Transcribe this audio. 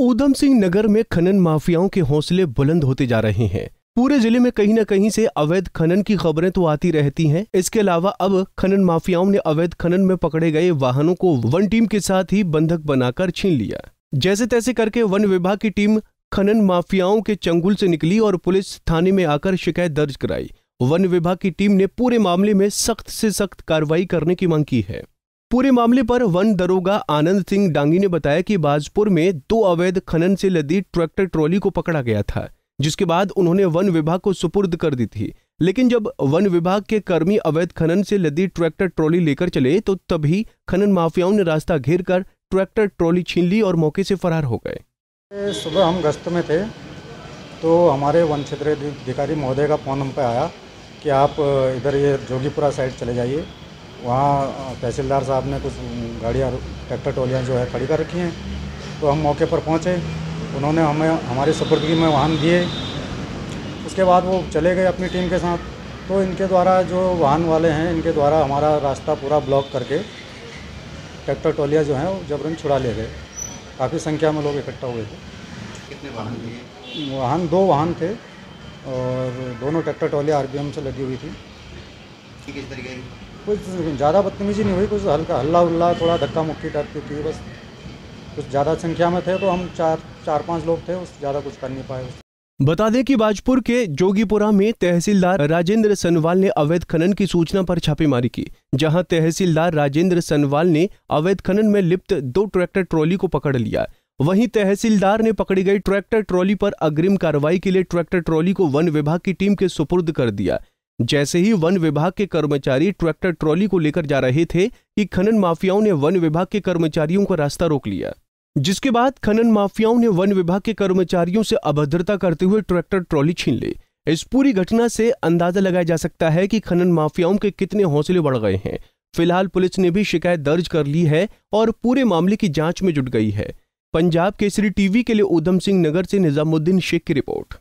ऊधम सिंह नगर में खनन माफियाओं के हौसले बुलंद होते जा रहे हैं पूरे जिले में कहीं न कहीं से अवैध खनन की खबरें तो आती रहती हैं इसके अलावा अब खनन माफियाओं ने अवैध खनन में पकड़े गए वाहनों को वन टीम के साथ ही बंधक बनाकर छीन लिया जैसे तैसे करके वन विभाग की टीम खनन माफियाओं के चंगुल से निकली और पुलिस थाने में आकर शिकायत दर्ज कराई वन विभाग की टीम ने पूरे मामले में सख्त से सख्त कार्रवाई करने की मांग की है पूरे मामले पर वन दरोगा आनंद सिंह डांगी ने बताया कि बाजपुर में दो अवैध खनन से लदी ट्रैक्टर ट्रॉली को पकड़ा गया था जिसके बाद उन्होंने वन विभाग को सुपुर्द कर दी थी लेकिन जब वन विभाग के कर्मी अवैध खनन से लदी ट्रैक्टर ट्रॉली लेकर चले तो तभी खनन माफियाओं ने रास्ता घेर कर ट्रैक्टर ट्रॉली छीन ली और मौके से फरार हो गए सुबह हम गश्त में थे तो हमारे वन क्षेत्र अधिकारी महोदय का फोन हम पे आया कि आप इधर ये जोगीपुरा साइड चले जाइए वहाँ तहसीलदार साहब ने कुछ गाड़ियाँ ट्रैक्टर टोलियाँ जो है खड़ी कर रखी हैं तो हम मौके पर पहुँचे उन्होंने हमें हमारी सपुर्दगी में वाहन दिए उसके बाद वो चले गए अपनी टीम के साथ तो इनके द्वारा जो वाहन वाले हैं इनके द्वारा हमारा रास्ता पूरा ब्लॉक करके ट्रैक्टर टोलियाँ जो हैं जबरन छुड़ा ले गए काफ़ी संख्या में लोग इकट्ठा हुए थे कितने वाहन थे वाहन दो वाहन थे और दोनों ट्रैक्टर टोलियाँ आर से लगी हुई थी किस तरीके कोई ज़्यादा बदतमीजी नहीं हुई कुछ हल्का हल्ला उल्ला थोड़ा धक्का मुक्की टाइप की थी बस कुछ ज़्यादा संख्या में थे तो हम चार चार पाँच लोग थे उस ज़्यादा कुछ कर नहीं पाए बता दें कि बाजपुर के जोगीपुरा में तहसीलदार राजेंद्र सनवाल ने अवैध खनन की सूचना पर छापेमारी की जहां तहसीलदार राजेंद्र सनवाल ने अवैध खनन में लिप्त दो ट्रैक्टर ट्रॉली को पकड़ लिया वहीं तहसीलदार ने पकड़ी गई ट्रैक्टर ट्रॉली पर अग्रिम कार्रवाई के लिए ट्रैक्टर ट्रॉली को वन विभाग की टीम के सुपुर्द कर दिया जैसे ही वन विभाग के कर्मचारी ट्रैक्टर ट्रॉली को लेकर जा रहे थे कि खनन माफियाओं ने वन विभाग के कर्मचारियों का रास्ता रोक लिया जिसके बाद खनन माफियाओं ने वन विभाग के कर्मचारियों से अभद्रता करते हुए ट्रैक्टर ट्रॉली छीन ली इस पूरी घटना से अंदाजा लगाया जा सकता है कि खनन माफियाओं के कितने हौसले बढ़ गए हैं फिलहाल पुलिस ने भी शिकायत दर्ज कर ली है और पूरे मामले की जांच में जुट गई है पंजाब केसरी टीवी के लिए उधम सिंह नगर से निजामुद्दीन शेख की रिपोर्ट